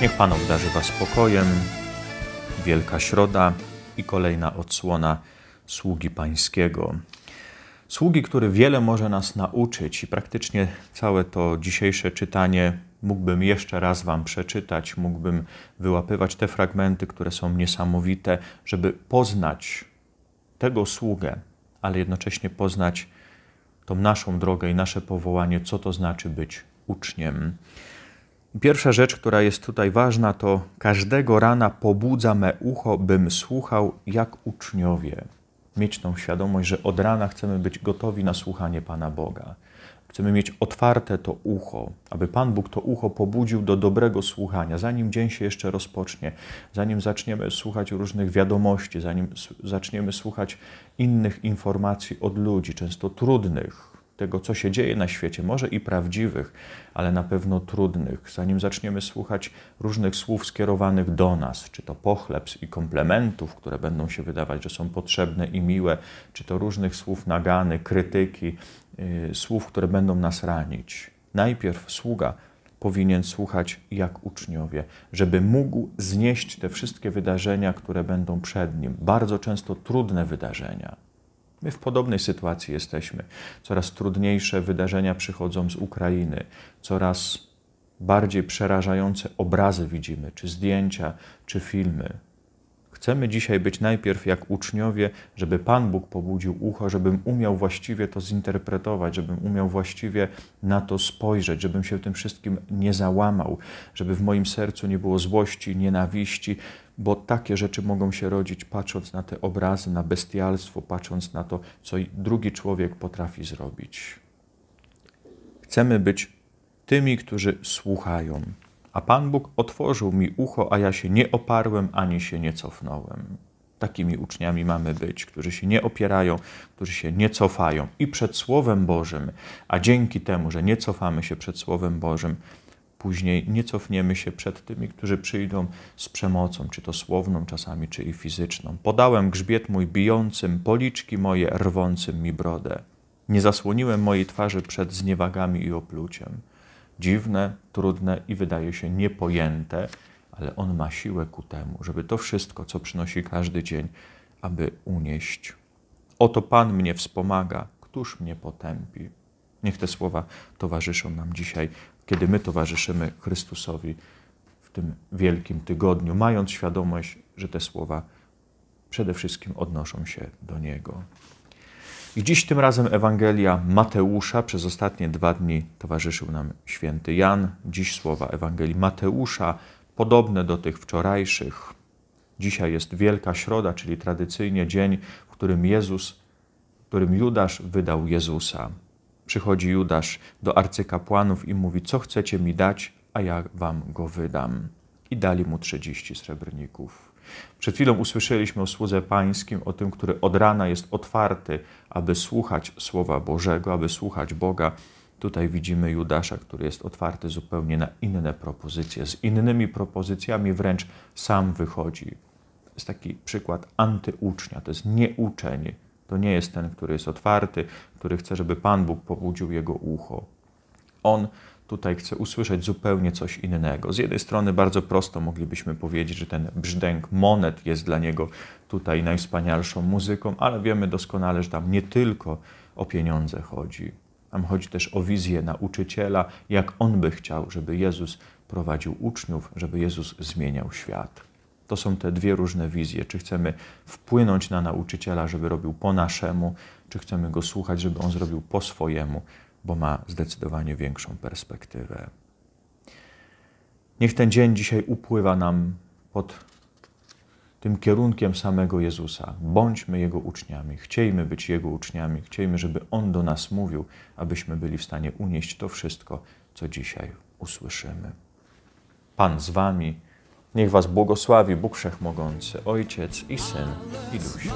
Niech Pan obdarzy Was spokojem. Wielka Środa i kolejna odsłona Sługi Pańskiego. Sługi, który wiele może nas nauczyć i praktycznie całe to dzisiejsze czytanie mógłbym jeszcze raz Wam przeczytać, mógłbym wyłapywać te fragmenty, które są niesamowite, żeby poznać tego sługę, ale jednocześnie poznać tą naszą drogę i nasze powołanie, co to znaczy być uczniem. Pierwsza rzecz, która jest tutaj ważna, to każdego rana pobudza me ucho, bym słuchał jak uczniowie. Mieć tą świadomość, że od rana chcemy być gotowi na słuchanie Pana Boga. Chcemy mieć otwarte to ucho, aby Pan Bóg to ucho pobudził do dobrego słuchania, zanim dzień się jeszcze rozpocznie, zanim zaczniemy słuchać różnych wiadomości, zanim zaczniemy słuchać innych informacji od ludzi, często trudnych, tego, co się dzieje na świecie, może i prawdziwych, ale na pewno trudnych, zanim zaczniemy słuchać różnych słów skierowanych do nas, czy to pochlebs i komplementów, które będą się wydawać, że są potrzebne i miłe, czy to różnych słów nagany, krytyki, yy, słów, które będą nas ranić. Najpierw sługa powinien słuchać jak uczniowie, żeby mógł znieść te wszystkie wydarzenia, które będą przed nim, bardzo często trudne wydarzenia. My w podobnej sytuacji jesteśmy. Coraz trudniejsze wydarzenia przychodzą z Ukrainy, coraz bardziej przerażające obrazy widzimy, czy zdjęcia, czy filmy. Chcemy dzisiaj być najpierw jak uczniowie, żeby Pan Bóg pobudził ucho, żebym umiał właściwie to zinterpretować, żebym umiał właściwie na to spojrzeć, żebym się tym wszystkim nie załamał, żeby w moim sercu nie było złości, nienawiści, bo takie rzeczy mogą się rodzić patrząc na te obrazy, na bestialstwo, patrząc na to, co drugi człowiek potrafi zrobić. Chcemy być tymi, którzy słuchają. A Pan Bóg otworzył mi ucho, a ja się nie oparłem ani się nie cofnąłem. Takimi uczniami mamy być, którzy się nie opierają, którzy się nie cofają i przed Słowem Bożym, a dzięki temu, że nie cofamy się przed Słowem Bożym, później nie cofniemy się przed tymi, którzy przyjdą z przemocą, czy to słowną czasami, czy i fizyczną. Podałem grzbiet mój bijącym, policzki moje rwącym mi brodę. Nie zasłoniłem mojej twarzy przed zniewagami i opluciem dziwne, trudne i wydaje się niepojęte, ale On ma siłę ku temu, żeby to wszystko, co przynosi każdy dzień, aby unieść. Oto Pan mnie wspomaga, któż mnie potępi? Niech te słowa towarzyszą nam dzisiaj, kiedy my towarzyszymy Chrystusowi w tym wielkim tygodniu, mając świadomość, że te słowa przede wszystkim odnoszą się do Niego. I dziś tym razem Ewangelia Mateusza. Przez ostatnie dwa dni towarzyszył nam święty Jan. Dziś słowa Ewangelii Mateusza, podobne do tych wczorajszych. Dzisiaj jest Wielka Środa, czyli tradycyjnie dzień, w którym Jezus, w którym Judasz wydał Jezusa. Przychodzi Judasz do arcykapłanów i mówi: Co chcecie mi dać, a ja wam go wydam. I dali mu 30 srebrników. Przed chwilą usłyszeliśmy o słudze pańskim, o tym, który od rana jest otwarty, aby słuchać Słowa Bożego, aby słuchać Boga. Tutaj widzimy Judasza, który jest otwarty zupełnie na inne propozycje, z innymi propozycjami wręcz sam wychodzi. To jest taki przykład antyucznia, to jest nieuczeń. To nie jest ten, który jest otwarty, który chce, żeby Pan Bóg pobudził jego ucho. On tutaj chcę usłyszeć zupełnie coś innego. Z jednej strony bardzo prosto moglibyśmy powiedzieć, że ten brzdęk monet jest dla niego tutaj najwspanialszą muzyką, ale wiemy doskonale, że tam nie tylko o pieniądze chodzi. Tam chodzi też o wizję nauczyciela, jak on by chciał, żeby Jezus prowadził uczniów, żeby Jezus zmieniał świat. To są te dwie różne wizje. Czy chcemy wpłynąć na nauczyciela, żeby robił po naszemu, czy chcemy go słuchać, żeby on zrobił po swojemu, bo ma zdecydowanie większą perspektywę. Niech ten dzień dzisiaj upływa nam pod tym kierunkiem samego Jezusa. Bądźmy Jego uczniami, chciejmy być Jego uczniami, chciejmy, żeby On do nas mówił, abyśmy byli w stanie unieść to wszystko, co dzisiaj usłyszymy. Pan z Wami, niech Was błogosławi Bóg Wszechmogący, Ojciec i Syn i Duch.